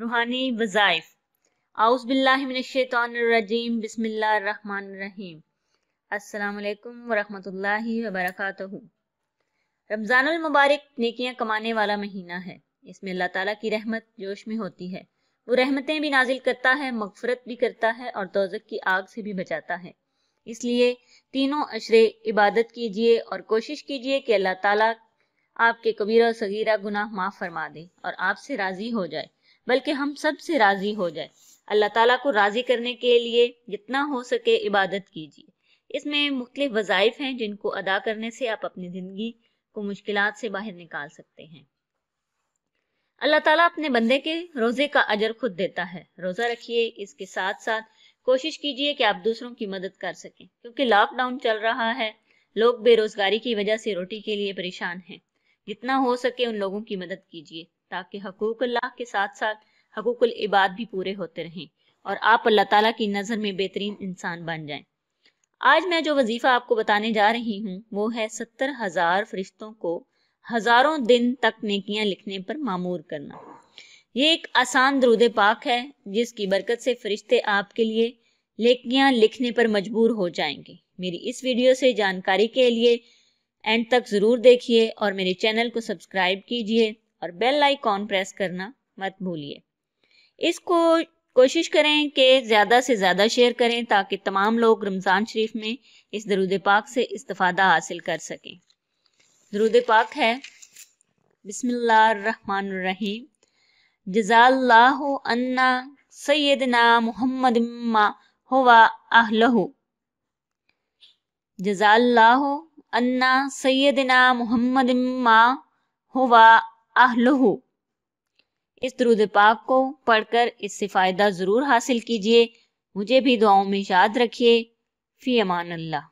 रूहानी वज़ाइफ आउस बसमीम अल्लाम वरहमतुल्लाहि वबरकातुहु रमज़ानुल मुबारक कमाने वाला महीना है इसमें अल्लाह ताली की रहमत जोश में होती है वो रहमतें भी नाजिल करता है मफफरत भी करता है और तोज़क की आग से भी बचाता है इसलिए तीनों अशरे इबादत कीजिए और कोशिश कीजिए कि अल्लाह ताली आपके कबीरा सगीरा गुनाह माफ़ फरमा दे और आपसे राज़ी हो जाए बल्कि हम सब से राज़ी हो जाए अल्लाह ताला को राज़ी करने के लिए जितना हो सके इबादत कीजिए इसमें मुख्तलि वज़ाइफ हैं जिनको अदा करने से आप अपनी ज़िंदगी को मुश्किल से बाहर निकाल सकते हैं अल्लाह ताला अपने बंदे के रोज़े का अजर खुद देता है रोज़ा रखिए इसके साथ साथ कोशिश कीजिए कि आप दूसरों की मदद कर सकें क्योंकि लॉकडाउन चल रहा है लोग बेरोज़गारी की वजह से रोटी के लिए परेशान हैं जितना हो सके उन लोगों की मदद कीजिए ताकि अल्लाह के साथ साथ हकूक इबाद भी पूरे होते रहें और आप अल्लाह ताला की नज़र में बेहतरीन इंसान बन जाएं आज मैं जो वजीफ़ा आपको बताने जा रही हूँ वो है सत्तर हज़ार फरिश्तों को हज़ारों दिन तक नेकियां लिखने पर मामूर करना ये एक आसान दरुद पाक है जिसकी बरकत से फरिश्ते आपके लिए नेकियां लिखने पर मजबूर हो जाएंगे मेरी इस वीडियो से जानकारी के लिए एंड तक ज़रूर देखिए और मेरे चैनल को सब्सक्राइब कीजिए और बेल आइकॉन प्रेस करना मत भूलिए इसको कोशिश करें कि ज़्यादा से ज़्यादा शेयर करें ताकि तमाम लोग रमज़ान शरीफ में इस दरूद पाक से इस्तफ़ादा हासिल कर सकें दरूद पाक है बसमीम जजाल्लाहु अन्ना सैदना मोहम्मद हुआ अहलहु जजाल्लाहु अन्ना सैदना मोहम्मद अहलहू इस दरूद पाक को पढ़कर इससे फ़ायदा ज़रूर हासिल कीजिए मुझे भी दुआओं में याद रखिए फ़ी अमान अल्लाह